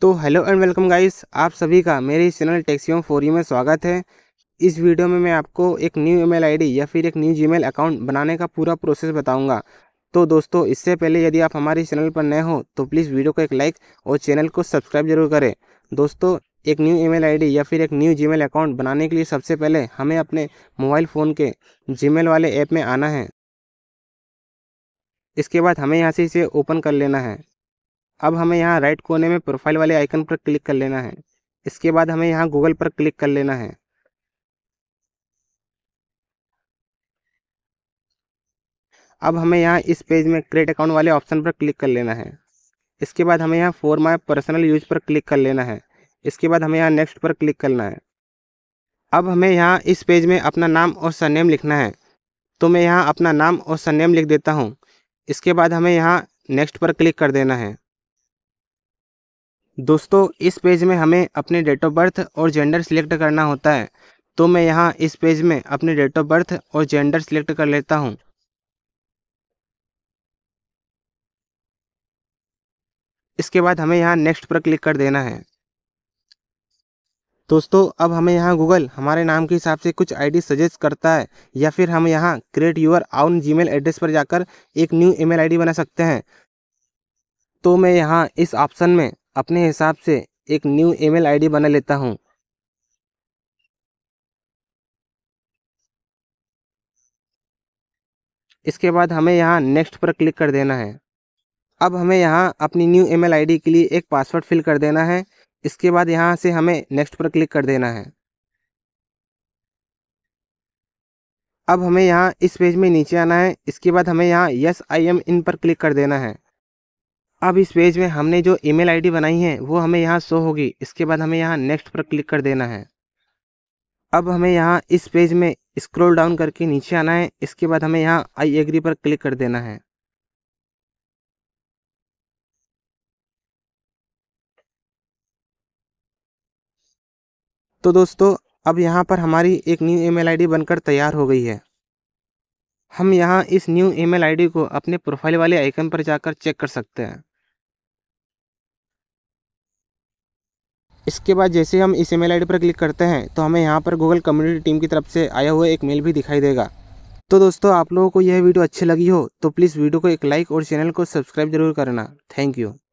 तो hello and welcome guys आप सभी का मेरे इस चैनल टैक्सीओम फोरी e में स्वागत है इस वीडियो में मैं आपको एक न्यू ईमेल आईडी या फिर एक न्यू जीमेल अकाउंट बनाने का पूरा प्रोसेस बताऊंगा तो दोस्तों इससे पहले यदि आप हमारे चैनल पर नए हो तो प्लीज़ वीडियो को एक लाइक और चैनल को सब्सक्राइब जरूर करें दोस्तों एक न्यू ईमेल आईडी या फिर एक न्यू जीमेल अकाउंट बनाने के लिए सबसे पहले हमें अपने मोबाइल फ़ोन के जीमेल वाले ऐप में आना है इसके बाद हमें यहाँ से इसे ओपन कर लेना है अब हमें यहाँ राइट कोने में प्रोफाइल वाले आइकन पर क्लिक कर लेना है इसके बाद हमें यहाँ गूगल पर क्लिक कर लेना है अब हमें यहाँ इस पेज में क्रिएट अकाउंट वाले ऑप्शन पर क्लिक कर लेना है इसके बाद हमें यहाँ फोर माई पर्सनल यूज पर क्लिक कर लेना है इसके बाद हमें यहाँ नेक्स्ट पर क्लिक करना है अब हमें यहाँ इस पेज में अपना नाम और सरनेम लिखना है तो मैं यहाँ अपना नाम और सरनेम लिख देता हूँ इसके बाद हमें यहाँ नेक्स्ट पर क्लिक कर देना है दोस्तों इस पेज में हमें अपने डेट ऑफ बर्थ और जेंडर सिलेक्ट करना होता है तो मैं यहाँ इस पेज में अपने डेट ऑफ बर्थ और जेंडर सिलेक्ट कर लेता हूँ इसके बाद हमें यहाँ नेक्स्ट पर क्लिक कर देना है दोस्तों अब हमें यहाँ गूगल हमारे नाम के हिसाब से कुछ आईडी सजेस्ट करता है या फिर हम यहाँ create your own mail address पर जाकर एक न्यू ईमेल आईडी बना सकते हैं तो मैं यहाँ इस ऑप्शन में अपने हिसाब से एक न्यू ईमेल आईडी बना लेता हूँ इसके बाद हमें यहाँ नेक्स्ट पर क्लिक कर देना है अब हमें यहाँ अपनी न्यू ईमेल आईडी के लिए एक पासवर्ड फिल कर देना है इसके बाद यहाँ से हमें नेक्स्ट पर क्लिक कर देना है अब हमें यहाँ इस पेज में नीचे आना है इसके बाद हमें यहाँ यस आई एम इन पर क्लिक कर देना है अब इस पेज में हमने जो ईमेल आईडी बनाई है वो हमें यहाँ शो होगी इसके बाद हमें यहाँ नेक्स्ट पर क्लिक कर देना है अब हमें यहाँ इस पेज में स्क्रॉल डाउन करके नीचे आना है इसके बाद हमें यहाँ आई एग्री पर क्लिक कर देना है तो दोस्तों अब यहाँ पर हमारी एक न्यू ईमेल आईडी बनकर तैयार हो गई है हम यहाँ इस न्यू ईमेल आईडी को अपने प्रोफाइल वाले आइकन पर जाकर चेक कर सकते हैं इसके बाद जैसे हम इस ईमेल आईडी पर क्लिक करते हैं तो हमें यहाँ पर गूगल कम्युनिटी टीम की तरफ से आया हुआ एक मेल भी दिखाई देगा तो दोस्तों आप लोगों को यह वीडियो अच्छी लगी हो तो प्लीज़ वीडियो को एक लाइक और चैनल को सब्सक्राइब जरूर करना थैंक यू